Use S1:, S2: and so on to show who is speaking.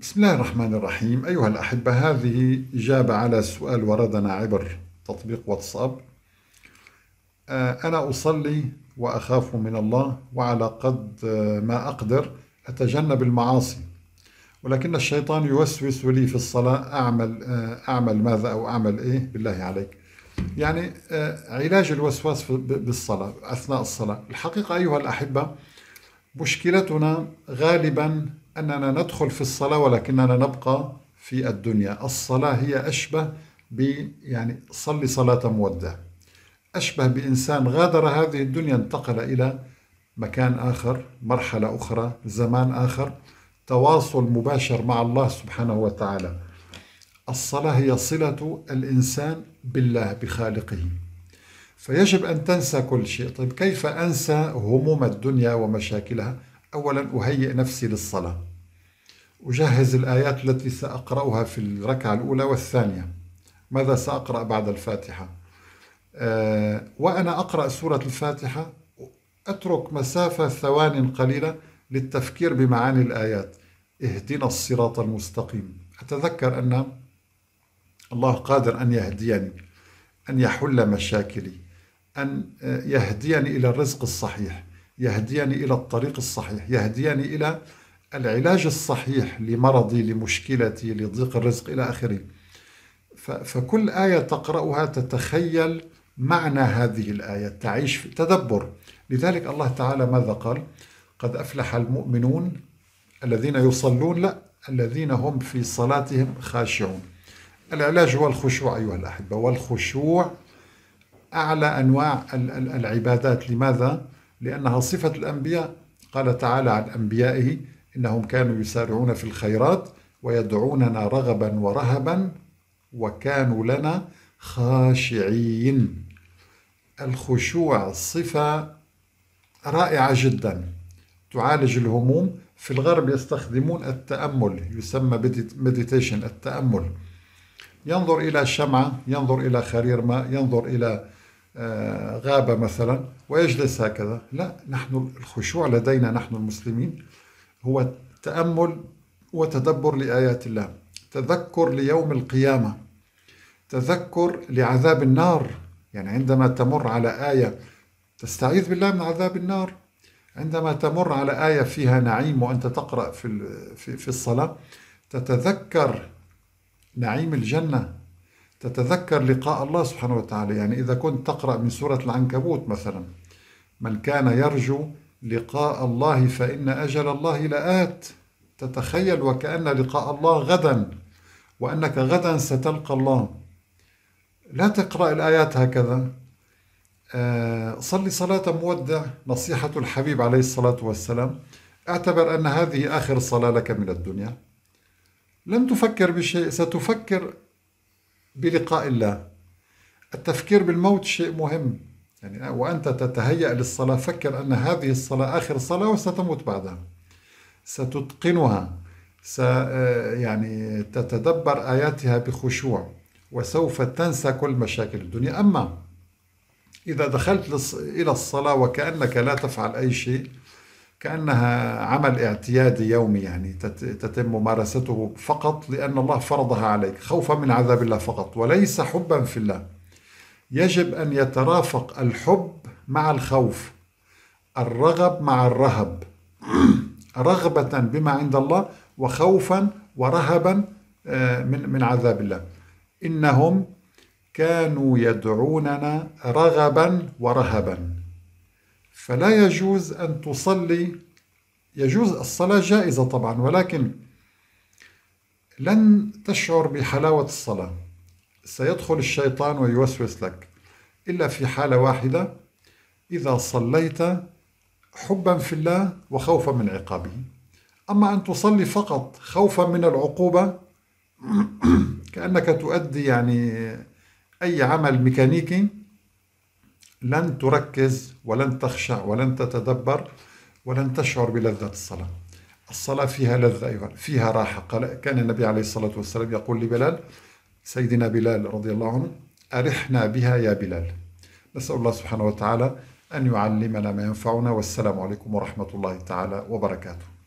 S1: بسم الله الرحمن الرحيم أيها الأحبة هذه إجابة على سؤال وردنا عبر تطبيق واتساب آه، أنا أصلي وأخاف من الله وعلى قد آه، ما أقدر أتجنب المعاصي ولكن الشيطان يوسوس لي في الصلاة أعمل آه، أعمل ماذا أو أعمل إيه بالله عليك يعني علاج الوسواس بالصلاة أثناء الصلاة الحقيقة أيها الأحبة مشكلتنا غالبا أننا ندخل في الصلاة ولكننا نبقى في الدنيا الصلاة هي أشبه ب يعني صلي صلاة مودع أشبه بإنسان غادر هذه الدنيا انتقل إلى مكان آخر مرحلة أخرى زمان آخر تواصل مباشر مع الله سبحانه وتعالى الصلاة هي صلة الإنسان بالله بخالقه فيجب أن تنسى كل شيء طيب كيف أنسى هموم الدنيا ومشاكلها أولا أهيئ نفسي للصلاة أجهز الآيات التي سأقرأها في الركعة الأولى والثانية ماذا سأقرأ بعد الفاتحة أه وأنا أقرأ سورة الفاتحة أترك مسافة ثوان قليلة للتفكير بمعاني الآيات اهدنا الصراط المستقيم أتذكر أن الله قادر أن يهديني أن يحل مشاكلي أن يهديني إلى الرزق الصحيح يهديني إلى الطريق الصحيح يهديني إلى العلاج الصحيح لمرضي لمشكلتي لضيق الرزق إلى آخره فكل آية تقرأها تتخيل معنى هذه الآية تعيش في تدبر لذلك الله تعالى ماذا قال قد أفلح المؤمنون الذين يصلون لا الذين هم في صلاتهم خاشعون العلاج هو الخشوع أيها الأحبة والخشوع أعلى أنواع العبادات لماذا؟ لأنها صفة الأنبياء قال تعالى عن أنبيائه إنهم كانوا يسارعون في الخيرات ويدعوننا رغبا ورهبا وكانوا لنا خاشعين الخشوع صفة رائعة جدا تعالج الهموم في الغرب يستخدمون التأمل يسمى مديتيشن التأمل ينظر إلى شمعة ينظر إلى خرير ماء ينظر إلى آه، غابة مثلا ويجلس هكذا لا نحن الخشوع لدينا نحن المسلمين هو تأمل وتدبر لآيات الله تذكر ليوم القيامة تذكر لعذاب النار يعني عندما تمر على آية تستعيذ بالله من عذاب النار عندما تمر على آية فيها نعيم وأنت تقرأ في في الصلاة تتذكر نعيم الجنة تتذكر لقاء الله سبحانه وتعالى يعني إذا كنت تقرأ من سورة العنكبوت مثلا من كان يرجو لقاء الله فإن أجل الله لآت تتخيل وكأن لقاء الله غدا وأنك غدا ستلقى الله لا تقرأ الآيات هكذا آه، صلي صلاة مودع نصيحة الحبيب عليه الصلاة والسلام اعتبر أن هذه آخر صلاة لك من الدنيا لن تفكر بشيء ستفكر بلقاء الله التفكير بالموت شيء مهم يعني وأنت تتهيأ للصلاة فكر أن هذه الصلاة آخر صلاة وستموت بعدها ستتقنها س آه، يعني تتدبر آياتها بخشوع وسوف تنسى كل مشاكل الدنيا أما إذا دخلت إلى الصلاة وكأنك لا تفعل أي شيء كأنها عمل اعتيادي يومي يعني تتم ممارسته فقط لأن الله فرضها عليك خوفا من عذاب الله فقط وليس حبا في الله يجب أن يترافق الحب مع الخوف الرغب مع الرهب رغبة بما عند الله وخوفا ورهبا آه، من من عذاب الله إنهم كانوا يدعوننا رغبا ورهبا فلا يجوز أن تصلي يجوز الصلاة جائزة طبعا ولكن لن تشعر بحلاوة الصلاة سيدخل الشيطان ويوسوس لك إلا في حالة واحدة إذا صليت حبا في الله وخوفا من عقابه أما أن تصلي فقط خوفا من العقوبة كأنك تؤدي يعني أي عمل ميكانيكي لن تركز ولن تخشع ولن تتدبر ولن تشعر بلذة الصلاة الصلاة فيها لذة أيضا فيها راحة قال كان النبي عليه الصلاة والسلام يقول لبلال سيدنا بلال رضي الله عنه أرحنا بها يا بلال نسأل الله سبحانه وتعالى أن يعلمنا ما ينفعنا والسلام عليكم ورحمة الله تعالى وبركاته